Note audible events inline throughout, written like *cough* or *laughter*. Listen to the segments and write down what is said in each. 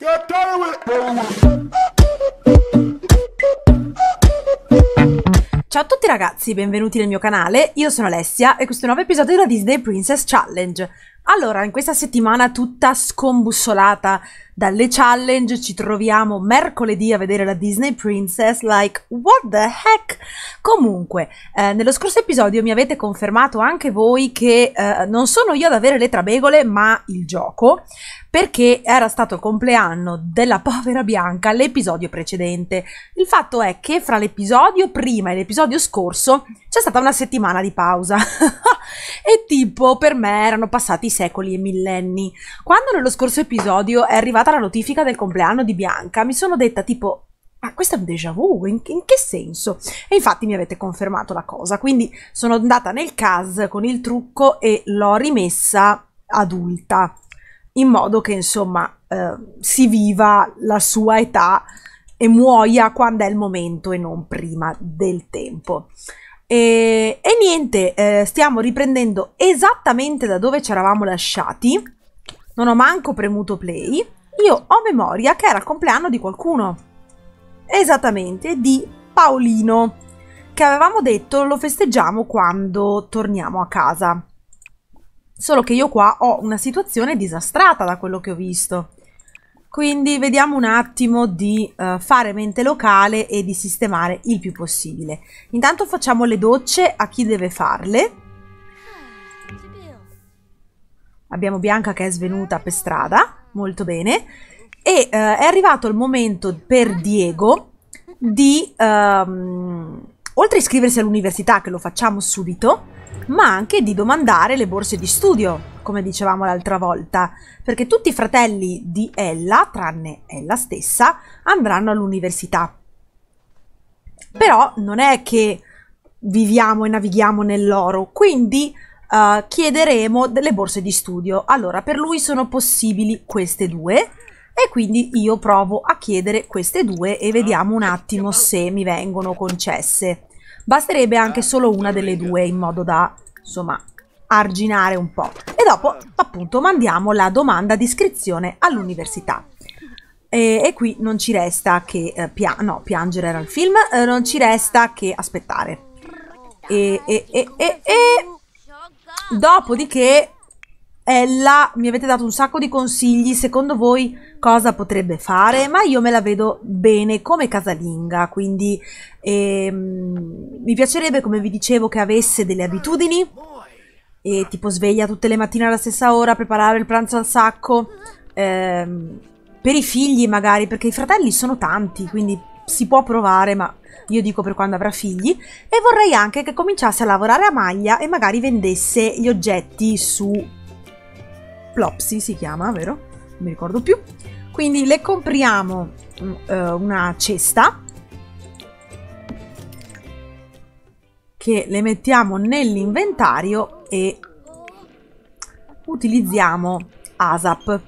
Get down with Ciao a tutti ragazzi, benvenuti nel mio canale, io sono Alessia e questo è un nuovo episodio della Disney Princess Challenge. Allora, in questa settimana tutta scombussolata dalle challenge ci troviamo mercoledì a vedere la Disney Princess, like what the heck? Comunque, eh, nello scorso episodio mi avete confermato anche voi che eh, non sono io ad avere le trabegole, ma il gioco, perché era stato il compleanno della povera Bianca l'episodio precedente. Il fatto è che fra l'episodio prima e l'episodio scorso c'è stata una settimana di pausa. *laughs* e tipo, per me erano passati secoli e millenni. Quando nello scorso episodio è arrivata arrivata la notifica del compleanno di Bianca, mi sono detta tipo ma questo è un déjà vu, in, in, che senso? E infatti mi avete confermato la cosa, quindi sono andata nel CAS con il trucco e l'ho rimessa adulta, in modo che insomma eh, si viva la sua età e muoia quando è il momento e non prima del tempo. E, e niente, eh, stiamo riprendendo esattamente da dove ci eravamo lasciati, non ho manco premuto play, io ho memoria che era il compleanno di qualcuno. Esattamente, di Paolino, che avevamo detto lo festeggiamo quando torniamo a casa. Solo che io qua ho una situazione disastrata da quello che ho visto. Quindi vediamo un attimo di uh, fare mente locale e di sistemare il più possibile. Intanto facciamo le docce a chi deve farle. Ah, Abbiamo Bianca che è svenuta per strada molto bene. E uh, è arrivato il momento per Diego di, um, oltre a iscriversi all'università, che lo facciamo subito, ma anche di domandare le borse di studio, come dicevamo l'altra volta, perché tutti i fratelli di Ella, tranne Ella stessa, andranno all'università. Però non è che viviamo e navighiamo nell'oro, quindi uh, chiederemo delle borse di studio. Allora, per lui sono possibili queste due e quindi io provo a chiedere queste due e vediamo un attimo se mi vengono concesse. Basterebbe anche solo una delle due in modo da, insomma, arginare un po'. E dopo, appunto, mandiamo la domanda di iscrizione all'università. E, e, qui non ci resta che eh, pia no, piangere era il film, eh, non ci resta che aspettare. E, e, e, e, e Dopodiché, Ella, mi avete dato un sacco di consigli, secondo voi cosa potrebbe fare? Ma io me la vedo bene come casalinga, quindi ehm, mi piacerebbe, come vi dicevo, che avesse delle abitudini, e tipo sveglia tutte le mattine alla stessa ora, preparare il pranzo al sacco, ehm, per i figli magari, perché i fratelli sono tanti, quindi si può provare, ma io dico per quando avrà figli, e vorrei anche che cominciasse a lavorare a maglia e magari vendesse gli oggetti su Plopsy si chiama, vero? Non mi ricordo più. Quindi le compriamo uh, una cesta che le mettiamo nell'inventario e utilizziamo ASAP.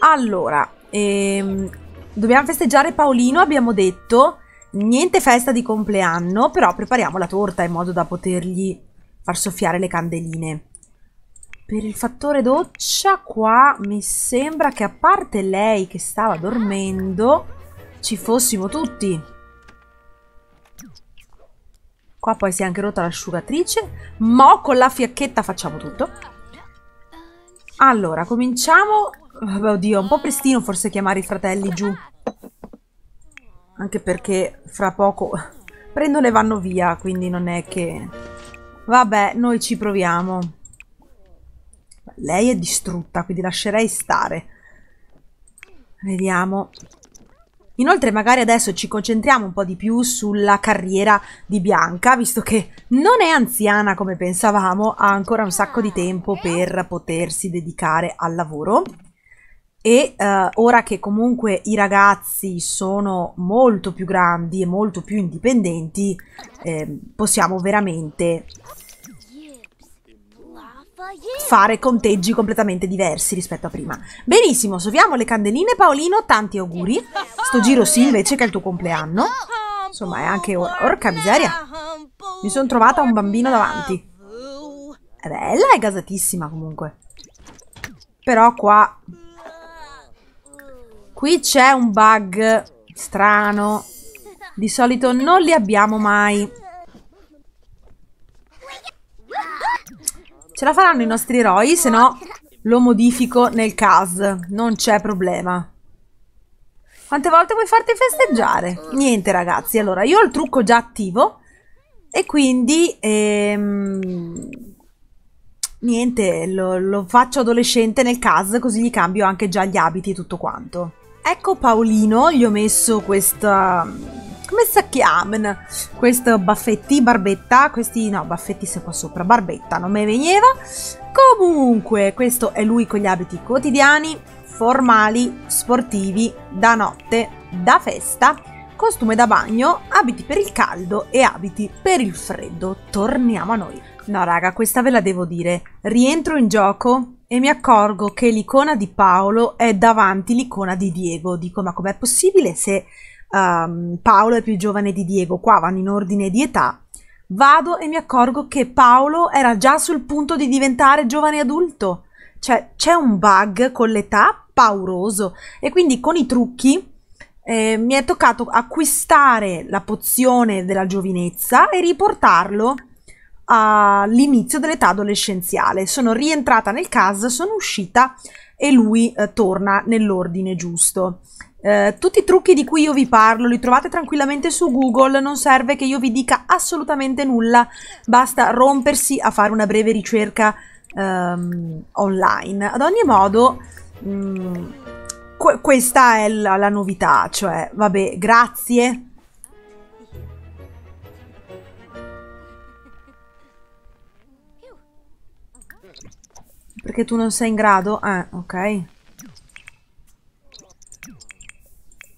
Allora, ehm, dobbiamo festeggiare Paolino, abbiamo detto, niente festa di compleanno, però prepariamo la torta in modo da potergli far soffiare le candeline. Per il fattore doccia qua mi sembra che a parte lei che stava dormendo ci fossimo tutti. Qua poi si è anche rotta l'asciugatrice, Mo oh, con la fiacchetta facciamo tutto. Allora, cominciamo... Vabbè, oh, oddio, un po' prestino forse chiamare i fratelli giù. Anche perché fra poco *laughs* prendono e vanno via, quindi non è che... Vabbè, noi ci proviamo. Lei è distrutta, quindi lascerei stare. Vediamo. Inoltre magari adesso ci concentriamo un po' di più sulla carriera di Bianca, visto che non è anziana come pensavamo, ha ancora un sacco di tempo per potersi dedicare al lavoro e eh, ora che comunque i ragazzi sono molto più grandi e molto più indipendenti eh, possiamo veramente fare conteggi completamente diversi rispetto a prima benissimo, soffiamo le candeline Paolino, tanti auguri sto giro sì invece che è il tuo compleanno insomma è anche or orca miseria mi sono trovata un bambino davanti è bella, è gasatissima comunque però qua Qui c'è un bug strano. Di solito non li abbiamo mai. Ce la faranno i nostri eroi, se no lo modifico nel CAS. Non c'è problema. Quante volte vuoi farti festeggiare? Niente ragazzi, allora io ho il trucco già attivo e quindi ehm, niente, lo, lo faccio adolescente nel CAS così gli cambio anche già gli abiti e tutto quanto. Ecco Paolino, gli ho messo questa... come si chiamano? Questo baffetti, barbetta, questi... no, baffetti se qua sopra, barbetta, non me veniva. Comunque, questo è lui con gli abiti quotidiani, formali, sportivi, da notte, da festa, costume da bagno, abiti per il caldo e abiti per il freddo. Torniamo a noi. No raga, questa ve la devo dire. Rientro in gioco e mi accorgo che l'icona di Paolo è davanti l'icona di Diego. Dico, ma com'è possibile se um, Paolo è più giovane di Diego? Qua vanno in ordine di età. Vado e mi accorgo che Paolo era già sul punto di diventare giovane adulto. Cioè, c'è un bug con l'età pauroso. E quindi con i trucchi eh, mi è toccato acquistare la pozione della giovinezza e riportarlo all'inizio dell'età adolescenziale. Sono rientrata nel CAS, sono uscita e lui eh, torna nell'ordine giusto. Eh, tutti i trucchi di cui io vi parlo li trovate tranquillamente su Google, non serve che io vi dica assolutamente nulla, basta rompersi a fare una breve ricerca ehm, online. Ad ogni modo, mh, mm, questa è la, la novità, cioè, vabbè, grazie Perché tu non sei in grado? Ah, ok.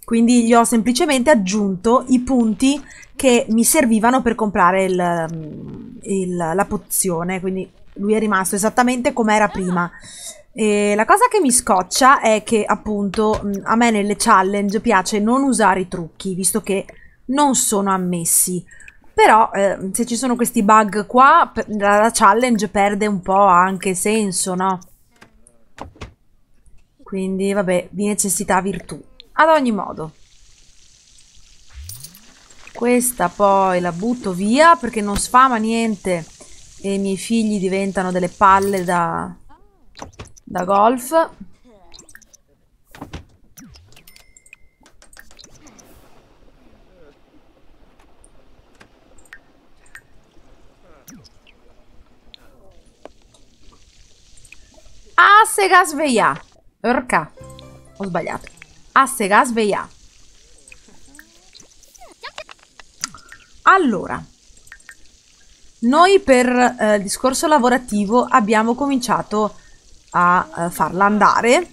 Quindi gli ho semplicemente aggiunto i punti che mi servivano per comprare il, mm, il, la pozione. Quindi lui è rimasto esattamente come era prima. E la cosa che mi scoccia è che appunto mm, a me nelle challenge piace non usare i trucchi, visto che non sono ammessi però eh, se ci sono questi bug qua la challenge perde un po' anche senso no? quindi vabbè di necessità virtù ad ogni modo questa poi la butto via perché non sfama niente e i miei figli diventano delle palle da, da golf Assegas Veia. Urca. Ho sbagliato. Assegas Veia. Allora, noi per eh, discorso lavorativo abbiamo cominciato a eh, farla andare,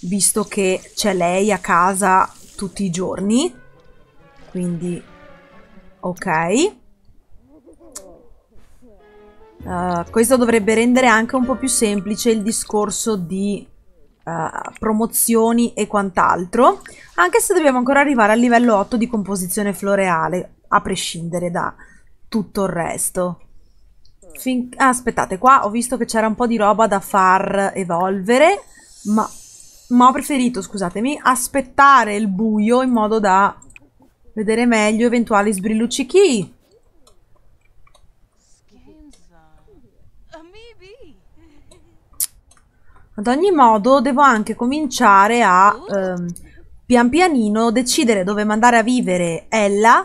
visto che c'è lei a casa tutti i giorni, quindi ok. Uh, questo dovrebbe rendere anche un po' più semplice il discorso di uh, promozioni e quant'altro, anche se dobbiamo ancora arrivare al livello 8 di composizione floreale, a prescindere da tutto il resto. Fin ah, aspettate, qua ho visto che c'era un po' di roba da far evolvere, ma, ma ho preferito, scusatemi, aspettare il buio in modo da vedere meglio eventuali sbrilluccichi. Ad ogni modo devo anche cominciare a ehm, pian pianino decidere dove mandare a vivere Ella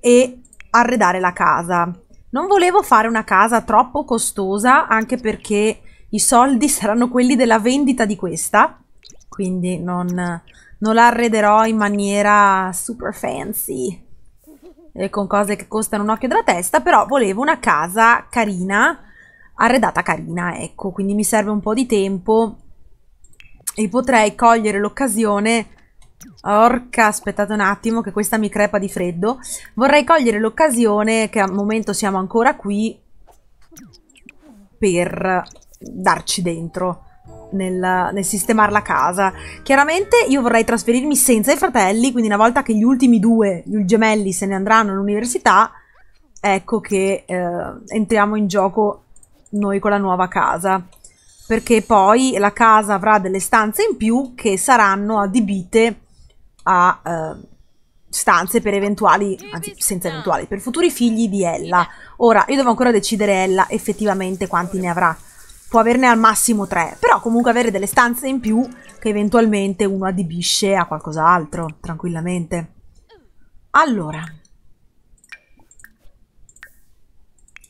e arredare la casa. Non volevo fare una casa troppo costosa anche perché i soldi *laughs* saranno quelli della vendita di questa, quindi non, non la arrederò in maniera super fancy e con cose che costano un occhio della testa, però volevo una casa carina arredata carina, ecco, quindi mi serve un po' di tempo e potrei cogliere l'occasione... Orca, aspettate un attimo che questa mi crepa di freddo. Vorrei cogliere l'occasione che al momento siamo ancora qui per darci dentro nel, nel sistemare la casa. Chiaramente io vorrei trasferirmi senza i fratelli, quindi una volta che gli ultimi due, gli gemelli, se ne andranno all'università, ecco che eh, entriamo in gioco noi con la nuova casa perché poi la casa avrà delle stanze in più che saranno adibite a eh, stanze per eventuali, anzi senza eventuali, per futuri figli di Ella. Ora, io devo ancora decidere Ella effettivamente quanti ne avrà. Può averne al massimo tre, però comunque avere delle stanze in più che eventualmente uno adibisce a qualcos'altro, tranquillamente. Allora.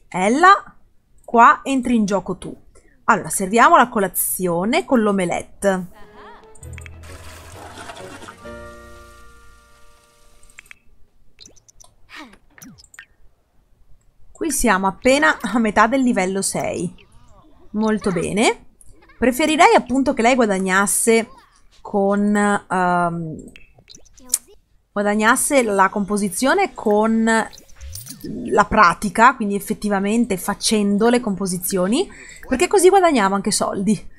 Ella qua entri in gioco tu. Allora, serviamo la colazione con l'omelette. Qui siamo appena a metà del livello 6. Molto bene. Preferirei appunto che lei guadagnasse con... Um, guadagnasse la composizione con la pratica, quindi effettivamente facendo le composizioni, perché così guadagniamo anche soldi.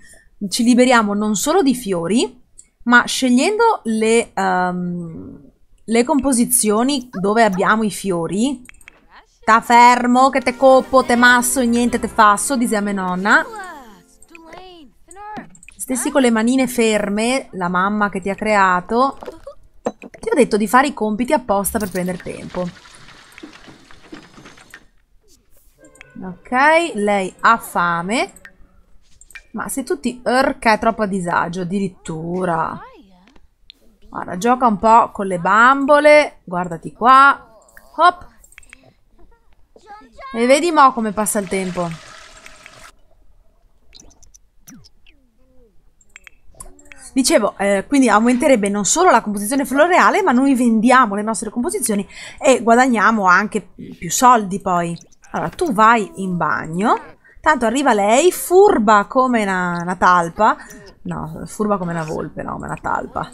Ci liberiamo non solo di fiori, ma scegliendo le, um, le composizioni dove abbiamo i fiori, ta fermo che te coppo, te masso niente te fasso, dice a me nonna. Stessi con le manine ferme, la mamma che ti ha creato. Ti ho detto di fare i compiti apposta per prendere tempo. Ok, lei ha fame. Ma se tutti... Urca, è troppo a disagio, addirittura. Guarda, gioca un po' con le bambole. Guardati qua. Hop. E vedi mo come passa il tempo. Dicevo, eh, quindi aumenterebbe non solo la composizione floreale, ma noi vendiamo le nostre composizioni e guadagniamo anche più soldi poi. Allora, tu vai in bagno, tanto arriva lei, furba come una, una talpa, no, furba come una volpe, no, ma una talpa.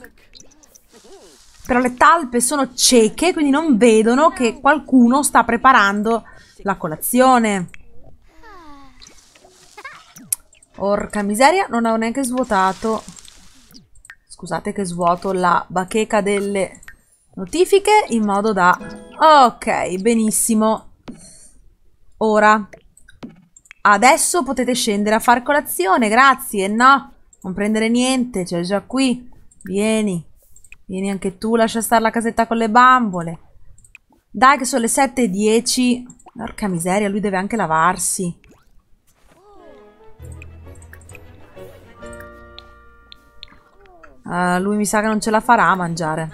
Però le talpe sono cieche, quindi non vedono che qualcuno sta preparando la colazione. Orca miseria, non ho neanche svuotato. Scusate che svuoto la bacheca delle notifiche in modo da... Ok, benissimo ora. Adesso potete scendere a far colazione, grazie. No, non prendere niente, c'è già qui. Vieni, vieni anche tu, lascia stare la casetta con le bambole. Dai che sono le 7.10. Porca miseria, lui deve anche lavarsi. Uh, lui mi sa che non ce la farà a mangiare.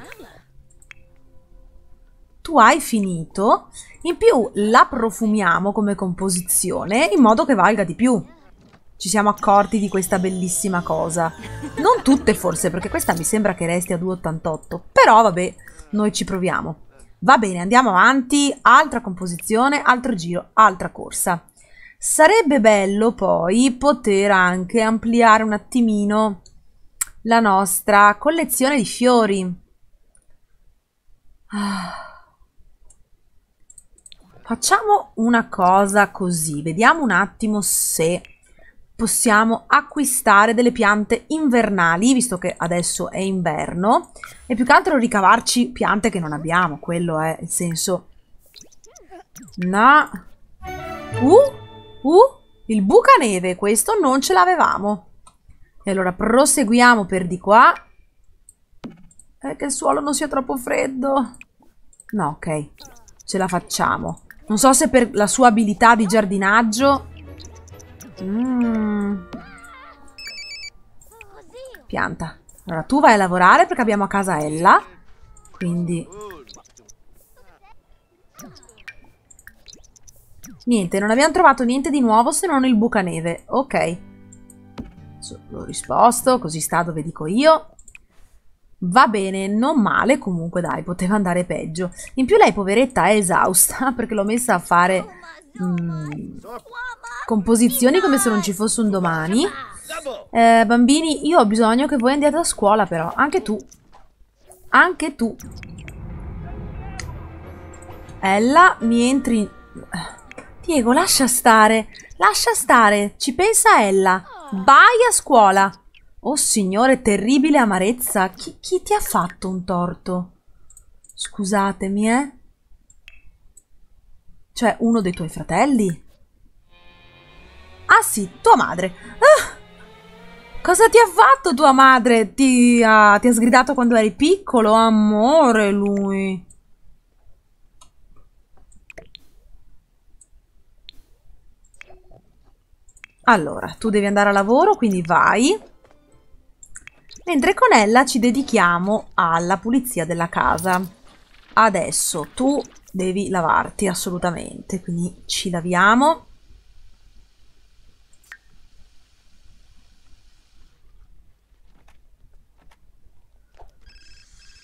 Tu hai finito in più la profumiamo come composizione in modo che valga di più. Ci siamo accorti di questa bellissima cosa. Non tutte forse, perché questa mi sembra che resti a 2,88. Però vabbè, noi ci proviamo. Va bene, andiamo avanti, altra composizione, altro giro, altra corsa. Sarebbe bello poi poter anche ampliare un attimino la nostra collezione di fiori. Ah. Facciamo una cosa così, vediamo un attimo se possiamo acquistare delle piante invernali, visto che adesso è inverno, e più che altro ricavarci piante che non abbiamo, quello è il senso. No. Uh, uh, il bucaneve, questo non ce l'avevamo. E allora proseguiamo per di qua. Eh, che il suolo non sia troppo freddo. No, ok, ce la facciamo. Non so se per la sua abilità di giardinaggio... Mm. Pianta. Allora, tu vai a lavorare perché abbiamo a casa Ella. Quindi... Niente, non abbiamo trovato niente di nuovo se non il bucaneve. Ok. L'ho risposto, così sta dove dico io. Va bene, non male, comunque dai, poteva andare peggio. In più lei poveretta è esausta *laughs* perché l'ho messa a fare mm, composizioni come se non ci fosse un domani. Eh, bambini, io ho bisogno che voi andiate a scuola però, anche tu. Anche tu. Ella, mi entri... Diego, lascia stare, lascia stare, ci pensa Ella. Vai a scuola. Oh signore, terribile amarezza! Chi, chi ti ha fatto un torto? Scusatemi, eh? Cioè, uno dei tuoi fratelli? Ah sì, tua madre! Ah! Cosa ti ha fatto tua madre? Ti ha, ti ha sgridato quando eri piccolo? Amore, lui! Allora, tu devi andare a lavoro, quindi vai mentre con ella ci dedichiamo alla pulizia della casa. Adesso tu devi lavarti assolutamente, quindi ci laviamo.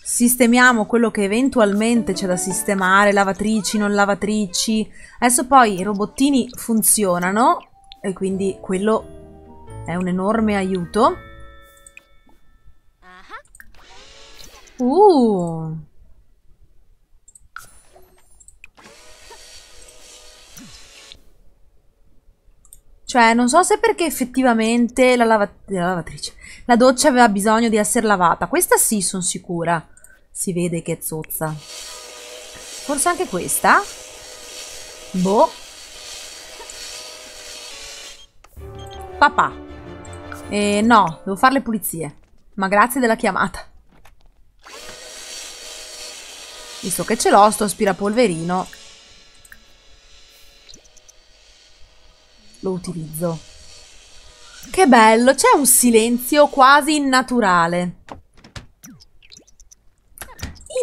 sistemiamo quello che eventualmente c'è da sistemare, lavatrici, non lavatrici. Adesso poi i robottini funzionano e quindi quello è un enorme aiuto. Uh. Cioè, non so se perché effettivamente la, lavat la lavatrice, la doccia aveva bisogno di essere lavata. Questa sì, sono sicura. Si vede che è zozza. Forse anche questa? Boh. Papà. Eh, no, devo fare le pulizie. Ma grazie della chiamata. Visto che ce l'ho, sto aspirapolverino lo utilizzo. Che bello, c'è un silenzio quasi innaturale.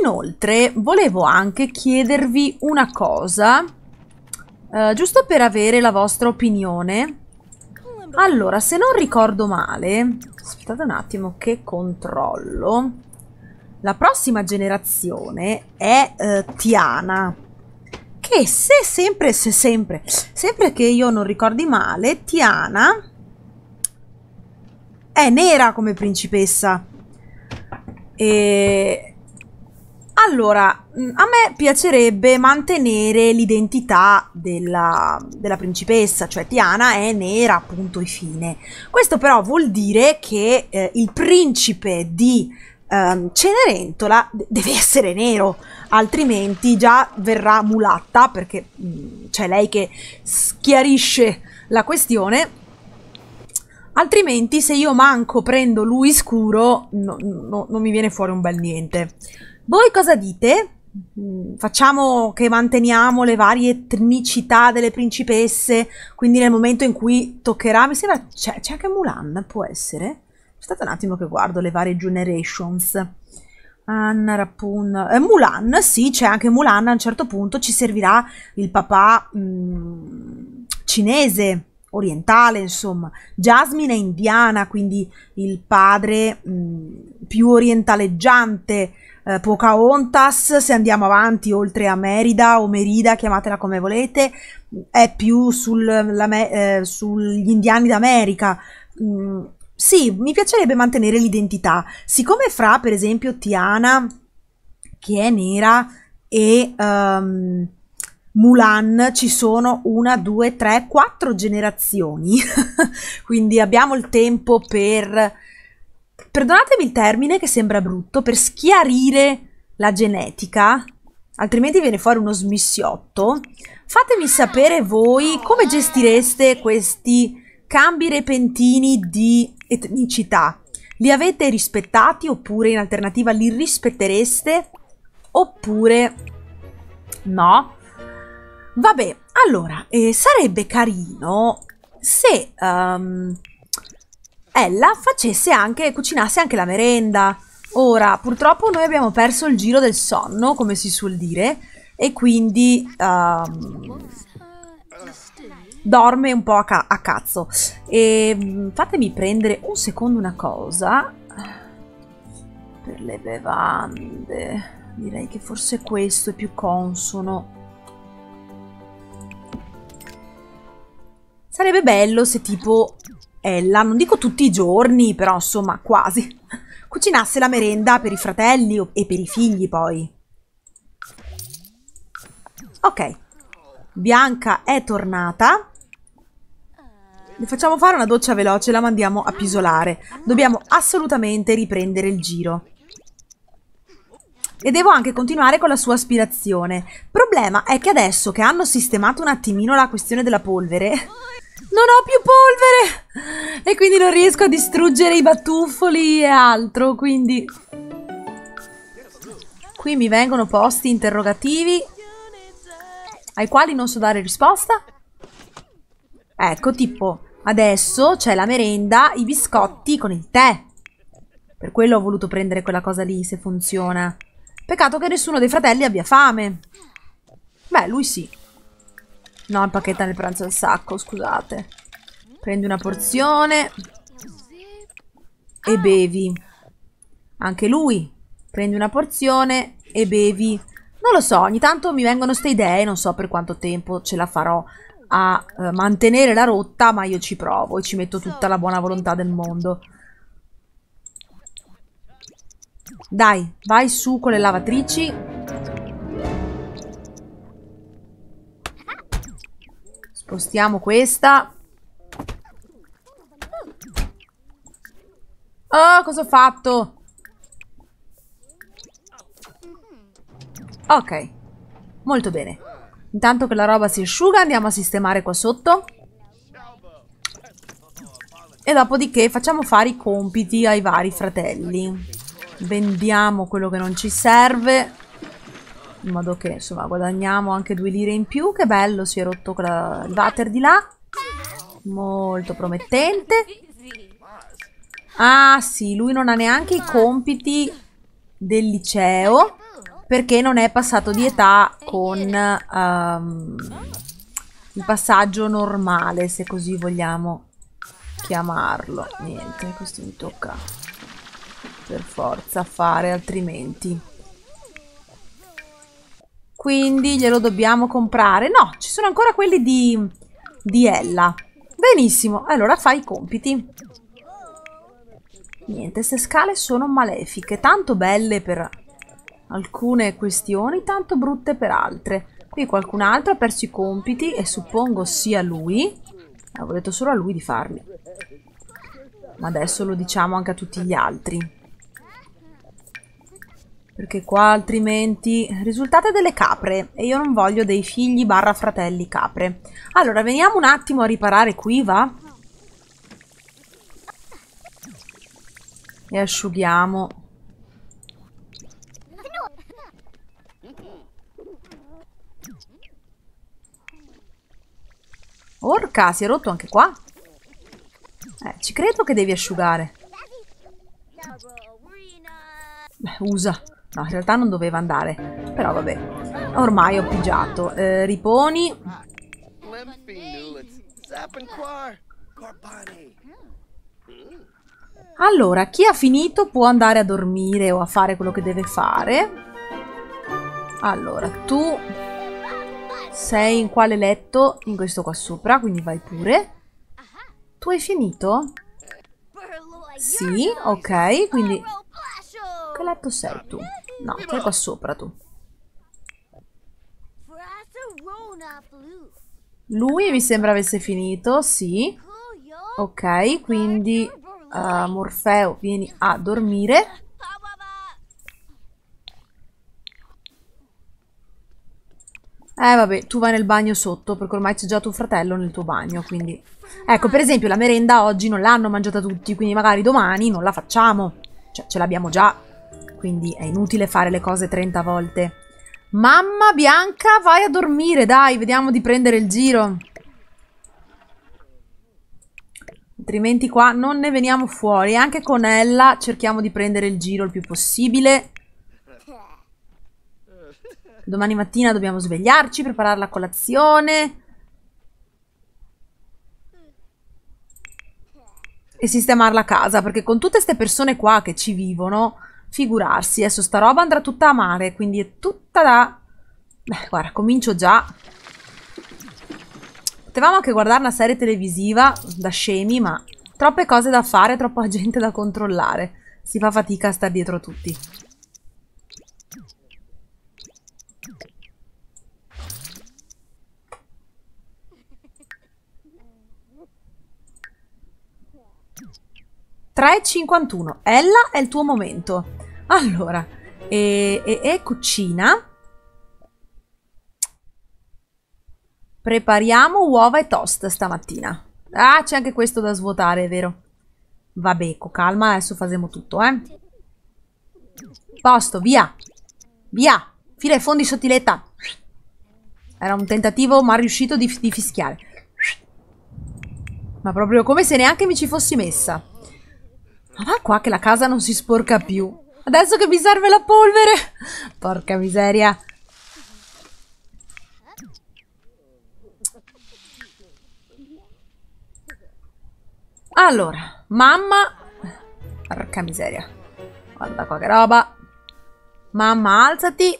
Inoltre, volevo anche chiedervi una cosa, eh, giusto per avere la vostra opinione. Allora, se non ricordo male... Aspettate un attimo che controllo. La prossima generazione è eh, Tiana, che se sempre, se sempre, sempre che io non ricordi male, Tiana è nera come principessa. E... Allora, mm, a me piacerebbe mantenere l'identità della, della, principessa, cioè Tiana è nera, appunto, e fine. Questo però vuol dire che eh, il principe di Um, Cenerentola deve essere nero, altrimenti già verrà mulatta perché mm, c'è lei che schiarisce la questione. Altrimenti se io manco prendo lui scuro no, no, non mi viene fuori un bel niente. Voi cosa dite? Mm, facciamo che manteniamo le varie etnicità delle principesse, quindi nel momento in cui toccherà, mi sembra c'è anche Mulan, può essere? Aspetta un attimo che guardo le varie generations. Anna Rapun, eh, Mulan, sì, c'è anche Mulan, a un certo punto ci servirà il papà mh, mm, cinese, orientale, insomma. Jasmine è indiana, quindi il padre mh, mm, più orientaleggiante. Eh, Pocahontas, se andiamo avanti oltre a Merida o Merida, chiamatela come volete, è più sul, la, eh, sugli indiani d'America. Mh, mm, sì, mi piacerebbe mantenere l'identità. Siccome fra, per esempio, Tiana, che è nera, e um, Mulan ci sono una, due, tre, quattro generazioni. *laughs* Quindi abbiamo il tempo per, perdonatemi il termine che sembra brutto, per schiarire la genetica, altrimenti viene fuori uno smissiotto. Fatemi sapere voi come gestireste questi cambi repentini di etnicità, li avete rispettati oppure in alternativa li rispettereste oppure no? Vabbè, allora, eh, sarebbe carino se um, ella facesse anche, cucinasse anche la merenda. Ora, purtroppo noi abbiamo perso il giro del sonno, come si suol dire, e quindi um, dorme un po' a, ca a cazzo. E mm, fatemi prendere un secondo una cosa. Per le bevande. Direi che forse questo è più consono. Sarebbe bello se tipo Ella, non dico tutti i giorni, però insomma quasi, *laughs* cucinasse la merenda per i fratelli e per i figli poi. Ok, Bianca è tornata. Le facciamo fare una doccia veloce e la mandiamo a pisolare. Dobbiamo assolutamente riprendere il giro. E devo anche continuare con la sua aspirazione. Problema è che adesso che hanno sistemato un attimino la questione della polvere... Non ho più polvere! E quindi non riesco a distruggere i batuffoli e altro, quindi... Qui mi vengono posti interrogativi ai quali non so dare risposta. Ecco, tipo, Adesso c'è la merenda, i biscotti con il tè. Per quello ho voluto prendere quella cosa lì, se funziona. Peccato che nessuno dei fratelli abbia fame. Beh, lui sì. No, impacchetta nel pranzo al sacco, scusate. Prendi una porzione. E bevi. Anche lui. Prendi una porzione e bevi. Non lo so, ogni tanto mi vengono ste idee, non so per quanto tempo ce la farò a eh, mantenere la rotta, ma io ci provo e ci metto tutta la buona volontà del mondo. Dai, vai su con le lavatrici. Spostiamo questa. Oh, cosa ho fatto? Ok. Molto bene. Intanto che la roba si asciuga andiamo a sistemare qua sotto. E dopodiché facciamo fare i compiti ai vari fratelli. Vendiamo quello che non ci serve. In modo che, insomma, guadagniamo anche due lire in più. Che bello, si è rotto il water di là. Molto promettente. Ah, sì, lui non ha neanche i compiti del liceo perché non è passato di età con um, il passaggio normale, se così vogliamo chiamarlo. Niente, questo mi tocca per forza fare, altrimenti. Quindi glielo dobbiamo comprare. No, ci sono ancora quelli di, di Ella. Benissimo, allora fai i compiti. Niente, queste scale sono malefiche, tanto belle per alcune questioni tanto brutte per altre. Qui qualcun altro ha perso i compiti e suppongo sia lui. ha ah, voluto solo a lui di farli. Ma adesso lo diciamo anche a tutti gli altri. Perché qua altrimenti risultate delle capre e io non voglio dei figli barra fratelli capre. Allora, veniamo un attimo a riparare qui, va? E asciughiamo Orca, si è rotto anche qua. Eh, ci credo che devi asciugare. Beh, usa. No, in realtà non doveva andare. Però vabbè. Ormai ho pigiato. Eh, riponi. Allora, chi ha finito può andare a dormire o a fare quello che deve fare. Allora, tu sei in quale letto? In questo qua sopra, quindi vai pure. Tu hai finito? Sì, ok, quindi... Che letto sei tu? No, sei qua sopra tu. Lui mi sembra avesse finito, sì. Ok, quindi uh, Morfeo vieni a dormire. Eh vabbè, tu vai nel bagno sotto, perché ormai c'è già tuo fratello nel tuo bagno, quindi... Ecco, per esempio, la merenda oggi non l'hanno mangiata tutti, quindi magari domani non la facciamo. Cioè, ce l'abbiamo già, quindi è inutile fare le cose 30 volte. Mamma Bianca, vai a dormire, dai, vediamo di prendere il giro. Altrimenti qua non ne veniamo fuori. Anche con Ella cerchiamo di prendere il giro il più possibile. Domani mattina dobbiamo svegliarci, preparare la colazione. E sistemare la casa, perché con tutte queste persone qua che ci vivono, figurarsi, adesso sta roba andrà tutta a mare, quindi è tutta da... Beh, guarda, comincio già. Potevamo anche guardare una serie televisiva da scemi, ma troppe cose da fare, troppa *laughs* gente da controllare. Si fa fatica a star dietro a tutti. 3.51. Ella è il tuo momento. Allora, e, e, e cucina. Prepariamo uova e toast stamattina. Ah, c'è anche questo da svuotare, è vero. Vabbè, con calma, adesso facciamo tutto, eh. Posto, via. Via. Fila ai fondi sottiletta. Era un tentativo mal riuscito di, di fischiare. Ma proprio come se neanche mi ci fossi messa. Ma va qua che la casa non si sporca più. Adesso che mi serve la polvere. Porca miseria. Allora, mamma... Porca miseria. Guarda qua che roba. Mamma, alzati.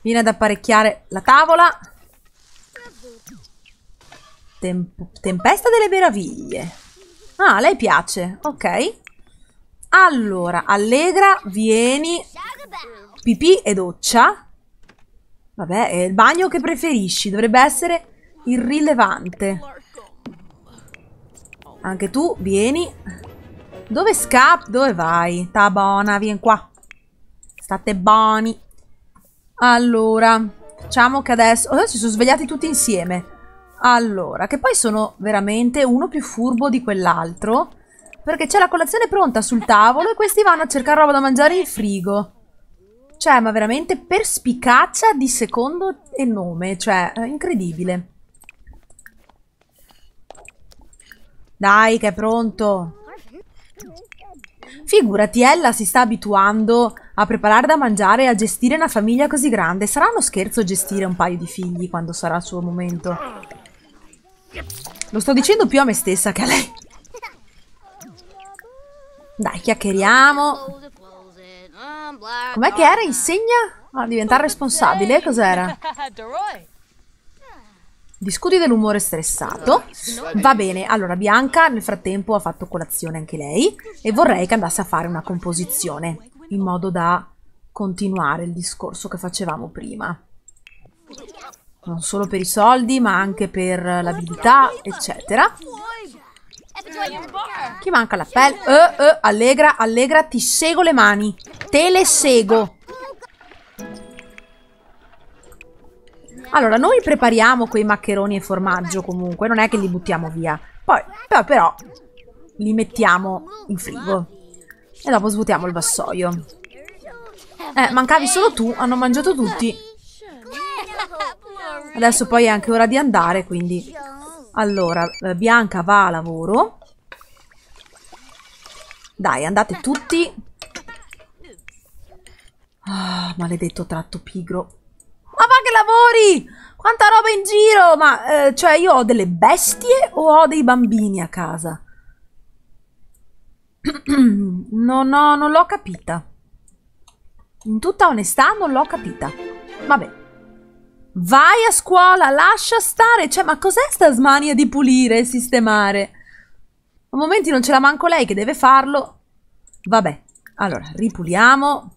Vieni ad apparecchiare la tavola. Temp tempesta delle meraviglie. Ah, lei piace. Ok. Allora, Allegra, vieni. Pipì e doccia. Vabbè, è il bagno che preferisci. Dovrebbe essere irrilevante. Anche tu, vieni. Dove scappi? Dove vai? Ta buona, vieni qua. State buoni. Allora, facciamo che adesso... Adesso oh, si sono svegliati tutti insieme. Allora, che poi sono veramente uno più furbo di quell'altro. Perché c'è la colazione pronta sul tavolo e questi vanno a cercare roba da mangiare in frigo. Cioè, ma veramente perspicacia di secondo e nome. Cioè, eh, incredibile. Dai, che è pronto. Figurati, Ella si sta abituando a preparare da mangiare e a gestire una famiglia così grande. Sarà uno scherzo gestire un paio di figli quando sarà il suo momento. Lo sto dicendo più a me stessa che a lei. Dai, chiacchieriamo. Com'è che era? Insegna a diventare responsabile? Cos'era? Discuti dell'umore stressato. Va bene, allora Bianca nel frattempo ha fatto colazione anche lei e vorrei che andasse a fare una composizione in modo da continuare il discorso che facevamo prima. Non solo per i soldi ma anche per l'abilità, eccetera. Chi manca la pelle? Eh, eh, allegra, allegra, ti sego le mani. Te le sego. Allora, noi prepariamo quei maccheroni e formaggio comunque, non è che li buttiamo via. Poi, però, però li mettiamo in frigo. E dopo svuotiamo il vassoio. Eh, mancavi solo tu, hanno mangiato tutti. Eh, *laughs* Adesso poi è anche ora di andare, quindi... Allora, eh, Bianca va a lavoro. Dai, andate tutti. Ah, maledetto tratto pigro. Ma va che lavori! Quanta roba in giro! Ma, eh, cioè, io ho delle bestie o ho dei bambini a casa? *clears throat* no, no, non l'ho capita. In tutta onestà non l'ho capita. Vabbè vai a scuola, lascia stare, cioè ma cos'è sta smania di pulire e sistemare? A momenti non ce la manco lei che deve farlo. Vabbè, allora, ripuliamo.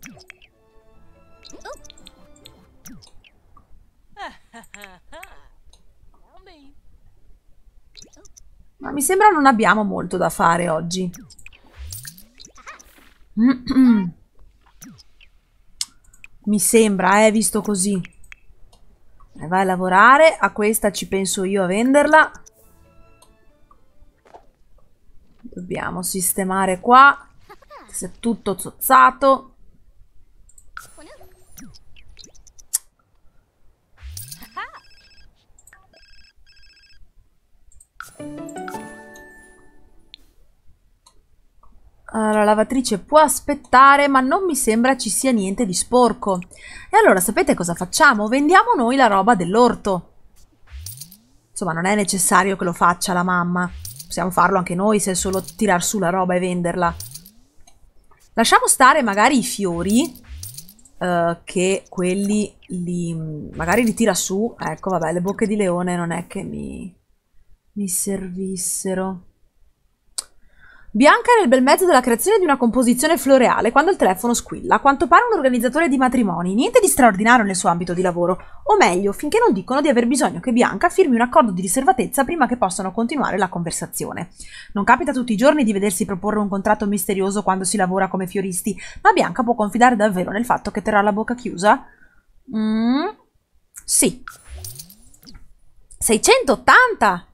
Ma mi sembra non abbiamo molto da fare oggi. *clears throat* mi sembra, eh, visto così vai a lavorare, a questa ci penso io a venderla. Dobbiamo sistemare qua, se è tutto zozzato. la lavatrice può aspettare, ma non mi sembra ci sia niente di sporco. E allora sapete cosa facciamo? Vendiamo noi la roba dell'orto. Insomma, non è necessario che lo faccia la mamma. Possiamo farlo anche noi se è solo tirar su la roba e venderla. Lasciamo stare magari i fiori, uh, che quelli li... magari li tira su. Ecco, vabbè, le bocche di leone non è che mi, mi servissero. Bianca è nel bel mezzo della creazione di una composizione floreale quando il telefono squilla. A quanto pare un organizzatore di matrimoni, niente di straordinario nel suo ambito di lavoro. O meglio, finché non dicono di aver bisogno che Bianca firmi un accordo di riservatezza prima che possano continuare la conversazione. Non capita tutti i giorni di vedersi proporre un contratto misterioso quando si lavora come fioristi, ma Bianca può confidare davvero nel fatto che terrà la bocca chiusa? Mmm. Sì. 680!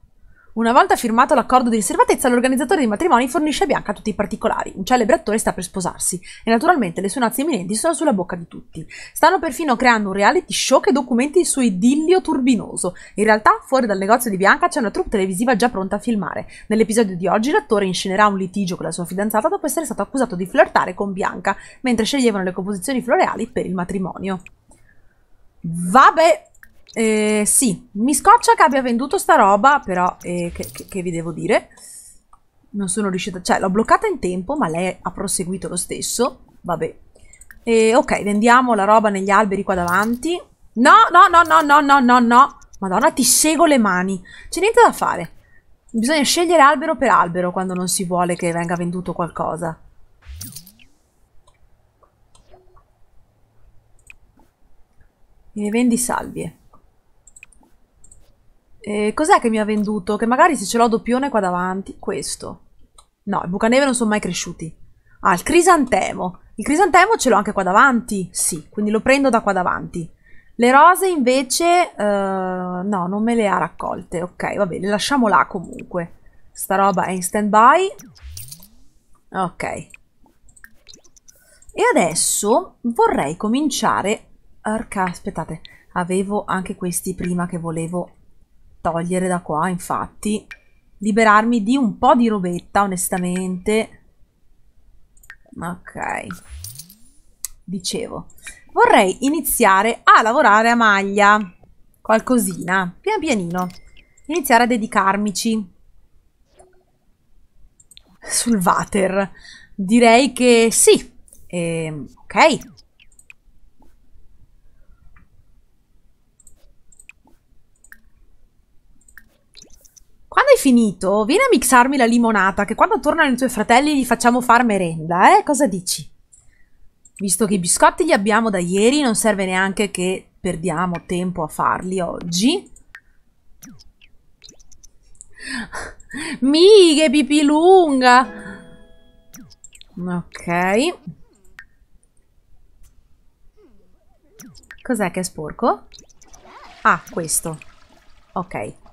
Una volta firmato l'accordo di riservatezza, l'organizzatore dei matrimoni fornisce a Bianca tutti i particolari. Un celebre attore sta per sposarsi e naturalmente le sue nozze imminenti sono sulla bocca di tutti. Stanno perfino creando un reality show che documenti il suo idillio turbinoso. In realtà, fuori dal negozio di Bianca c'è una troupe televisiva già pronta a filmare. Nell'episodio di oggi l'attore inscenerà un litigio con la sua fidanzata dopo essere stato accusato di flirtare con Bianca mentre sceglievano le composizioni floreali per il matrimonio. Vabbè, eh, sì, mi scoccia che abbia venduto sta roba, però eh, che, che, che, vi devo dire? Non sono riuscita... Cioè, l'ho bloccata in tempo, ma lei ha proseguito lo stesso. Vabbè. Eh, ok, vendiamo la roba negli alberi qua davanti. No, no, no, no, no, no, no, no. Madonna, ti seguo le mani. C'è niente da fare. Bisogna scegliere albero per albero quando non si vuole che venga venduto qualcosa. Mi vendi salvie. Eh, cos'è che mi ha venduto? Che magari se ce l'ho doppione qua davanti, questo. No, i bucaneve non sono mai cresciuti. Ah, il crisantemo. Il crisantemo ce l'ho anche qua davanti, sì, quindi lo prendo da qua davanti. Le rose invece, uh, no, non me le ha raccolte, ok, va bene, le lasciamo là comunque. Sta roba è in stand by. Ok. E adesso vorrei cominciare... Arca, aspettate, avevo anche questi prima che volevo togliere da qua, infatti. Liberarmi di un po' di robetta, onestamente. Ok. Dicevo. Vorrei iniziare a lavorare a maglia. Qualcosina. Pian pianino. Iniziare a dedicarmici. Sul water. Direi che sì. E, ehm, ok. Quando hai finito, vieni a mixarmi la limonata, che quando tornano i tuoi fratelli gli facciamo far merenda, eh? Cosa dici? Visto che i biscotti li abbiamo da ieri, non serve neanche che perdiamo tempo a farli oggi. Mighe, pipì lunga! Ok. Cos'è che è sporco? Ah, questo. Ok.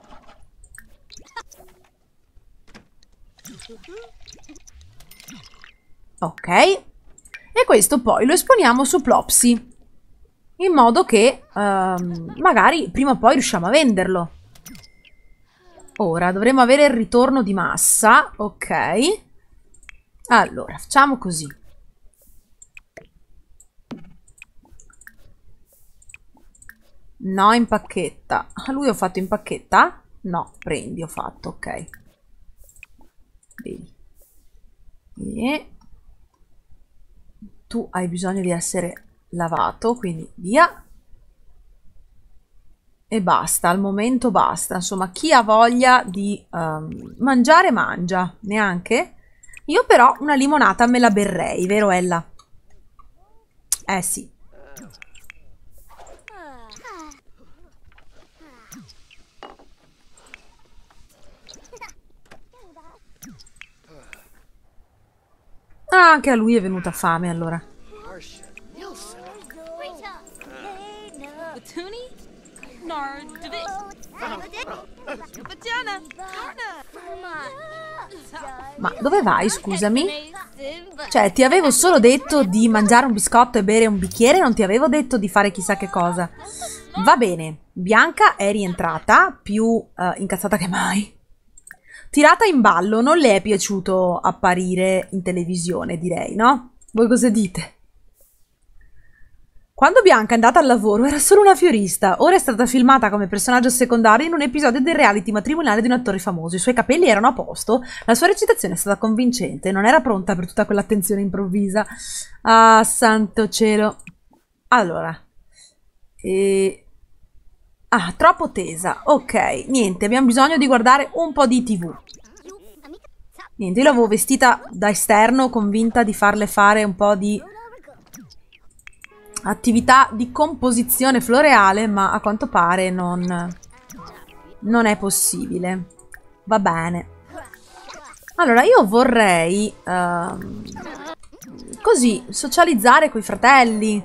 Ok. E questo poi lo esponiamo su Plopsy. In modo che um, magari prima o poi riusciamo a venderlo. Ora dovremo avere il ritorno di massa. Ok. Allora, facciamo così. No, in pacchetta. A ah, lui ho fatto in pacchetta? No, prendi, ho fatto, ok vedi e tu hai bisogno di essere lavato quindi via e basta al momento basta insomma chi ha voglia di um, mangiare mangia neanche io però una limonata me la berrei vero Ella? eh sì Ah, anche a lui è venuta fame allora. Ma dove vai, scusami? Cioè, ti avevo solo detto di mangiare un biscotto e bere un bicchiere, non ti avevo detto di fare chissà che cosa. Va bene, Bianca è rientrata, più uh, incazzata che mai tirata in ballo, non le è piaciuto apparire in televisione, direi, no? Voi cosa dite? Quando Bianca è andata al lavoro era solo una fiorista, ora è stata filmata come personaggio secondario in un episodio del reality matrimoniale di un attore famoso, i suoi capelli erano a posto, la sua recitazione è stata convincente, non era pronta per tutta quell'attenzione improvvisa. Ah, santo cielo. Allora, e eh, Ah, troppo tesa. Ok, niente, abbiamo bisogno di guardare un po' di tv. Niente, io l'avevo vestita da esterno, convinta di farle fare un po' di attività di composizione floreale, ma a quanto pare non, non è possibile. Va bene. Allora, io vorrei... Uh, così, socializzare coi fratelli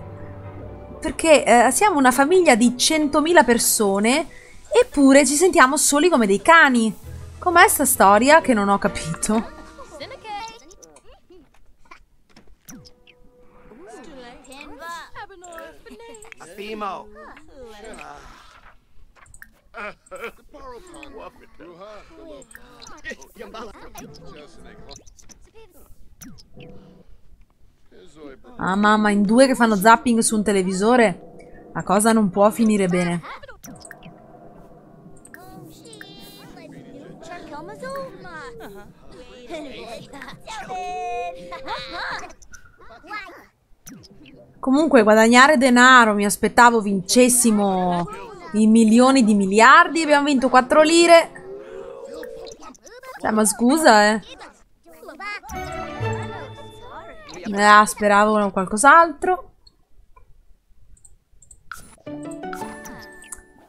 perché eh, siamo una famiglia di 100.000 persone eppure ci sentiamo soli come dei cani. Com'è sta storia che non ho capito? Ah mamma, in due che fanno zapping su un televisore? La cosa non può finire bene. Comunque guadagnare denaro, mi aspettavo vincessimo i milioni di miliardi, abbiamo vinto 4 lire. Cioè, ma scusa, eh. Ah, la speravo qualcos'altro.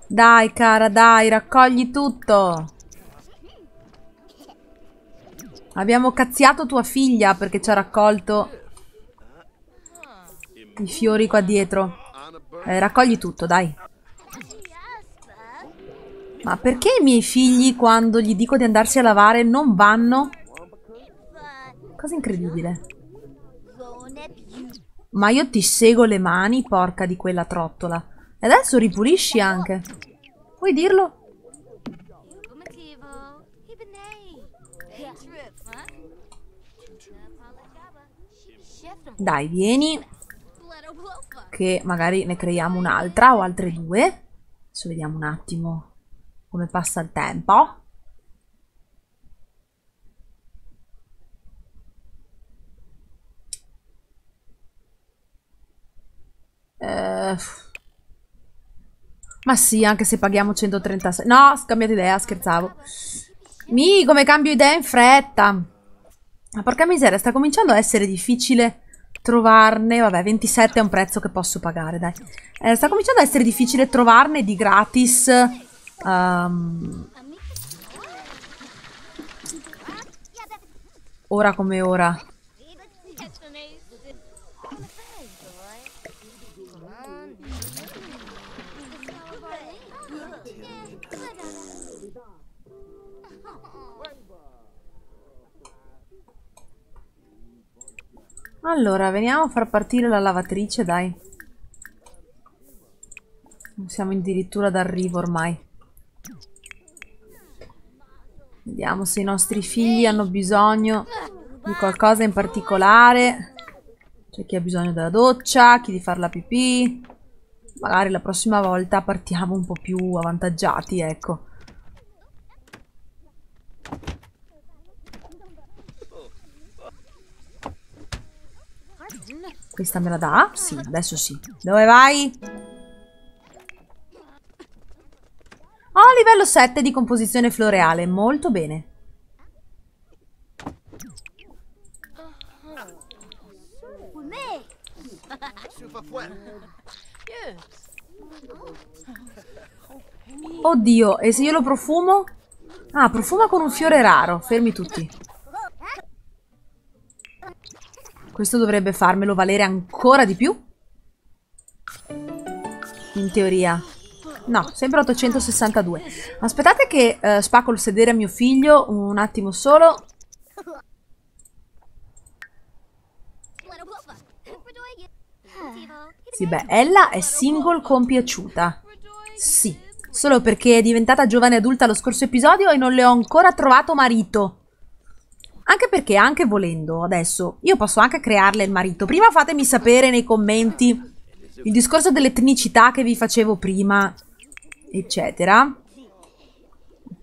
Dai, cara, dai, raccogli tutto. Abbiamo cazziato tua figlia perché ci ha raccolto i fiori qua dietro. Eh, raccogli tutto, dai. Ma perché i miei figli, quando gli dico di andarsi a lavare, non vanno? Cosa incredibile. Ma io ti sego le mani, porca di quella trottola. E adesso ripulisci anche. Puoi dirlo? Dai, vieni. Che magari ne creiamo un'altra o altre due. Adesso vediamo un attimo come passa il tempo. Eh, ma sì, anche se paghiamo 136. No, scambiate idea, scherzavo. Mi, come cambio idea in fretta. Ma porca miseria, sta cominciando a essere difficile trovarne. Vabbè, 27 è un prezzo che posso pagare, dai. Eh, sta cominciando a essere difficile trovarne di gratis. Um, ora come ora. Allora, veniamo a far partire la lavatrice, dai. siamo addirittura d'arrivo ormai. Vediamo se i nostri figli hanno bisogno di qualcosa in particolare. C'è chi ha bisogno della doccia, chi di fare la pipì. Magari la prossima volta partiamo un po' più avvantaggiati, ecco. Questa me la dà? Sì, adesso sì. Dove vai? Oh, livello 7 di composizione floreale. Molto bene. Oddio, e se io lo profumo? Ah, profuma con un fiore raro. Fermi tutti. Questo dovrebbe farmelo valere ancora di più. In teoria. No, sempre 862. Aspettate che eh, spacco il sedere a mio figlio un attimo solo. Sì, beh, Ella è single compiaciuta. Sì, solo perché è diventata giovane adulta lo scorso episodio e non le ho ancora trovato marito. Anche perché, anche volendo adesso, io posso anche crearle il marito. Prima fatemi sapere nei commenti il discorso dell'etnicità che vi facevo prima, eccetera.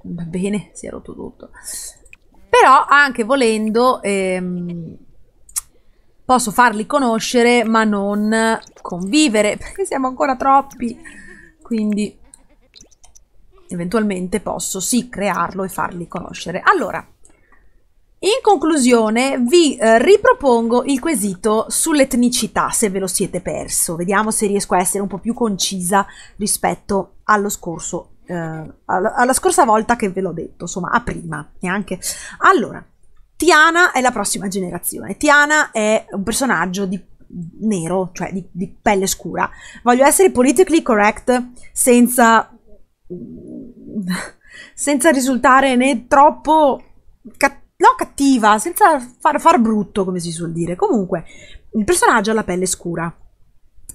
Va bene, si è rotto tutto. Però anche volendo ehm, posso farli conoscere ma non convivere *laughs* perché siamo ancora troppi. Quindi eventualmente posso sì crearlo e farli conoscere. Allora, in conclusione vi eh, ripropongo il quesito sull'etnicità se ve lo siete perso, vediamo se riesco a essere un po' più concisa rispetto allo scorso, eh, alla, alla scorsa volta che ve l'ho detto, insomma a prima neanche. Allora, Tiana è la prossima generazione, Tiana è un personaggio di nero, cioè di, di pelle scura. Voglio essere politically correct senza... senza risultare né troppo cattivo no cattiva, senza far, far brutto come si suol dire. Comunque, il personaggio ha la pelle scura.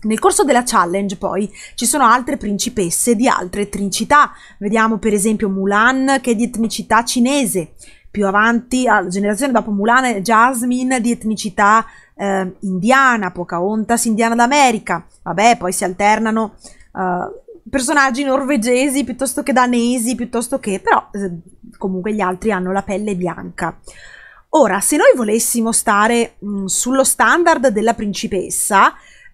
Nel corso della challenge poi ci sono altre principesse di altre etnicità, vediamo per esempio Mulan che è di etnicità cinese, più avanti, alla generazione dopo Mulan, è Jasmine di etnicità eh, indiana, Pocahontas indiana d'America, vabbè poi si alternano eh, personaggi norvegesi piuttosto che danesi, piuttosto che, però eh, comunque gli altri hanno la pelle bianca. Ora, se noi volessimo stare mh, mm, sullo standard della principessa,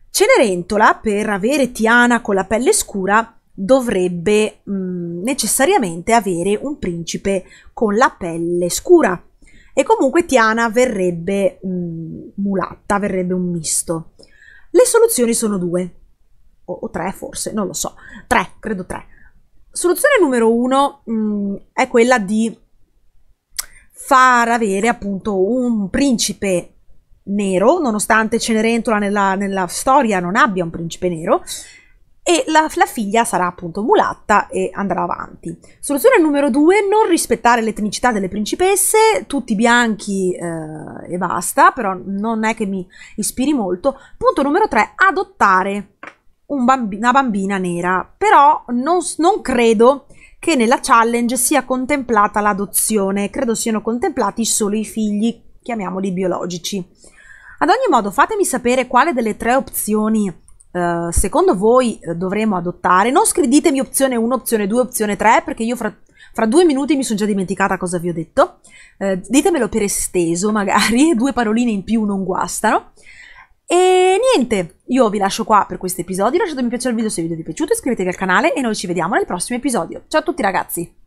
Cenerentola, per avere Tiana con la pelle scura, dovrebbe mh, mm, necessariamente avere un principe con la pelle scura. E comunque Tiana verrebbe mh, mm, mulatta, verrebbe un misto. Le soluzioni sono due o, o tre forse, non lo so, tre, credo tre. Soluzione numero uno mh, mm, è quella di far avere appunto un principe nero, nonostante Cenerentola nella, nella storia non abbia un principe nero, e la, la, figlia sarà appunto mulatta e andrà avanti. Soluzione numero due, non rispettare l'etnicità delle principesse, tutti bianchi eh, e basta, però non è che mi ispiri molto. Punto numero tre, adottare un bambi- una bambina nera, però non, non credo che nella challenge sia contemplata l'adozione, credo siano contemplati solo i figli, chiamiamoli biologici. Ad ogni modo, fatemi sapere quale delle tre opzioni eh, secondo voi eh, dovremo adottare. Non scrivitemi opzione 1, opzione 2, opzione 3, perché io fra, fra due minuti mi sono già dimenticata cosa vi ho detto. Eh, ditemelo per esteso, magari, *laughs* due paroline in più non guastano. E niente, io vi lascio qua per questo episodio, lasciatemi un piacere al video se il video vi è piaciuto, iscrivetevi al canale e noi ci vediamo nel prossimo episodio. Ciao a tutti ragazzi!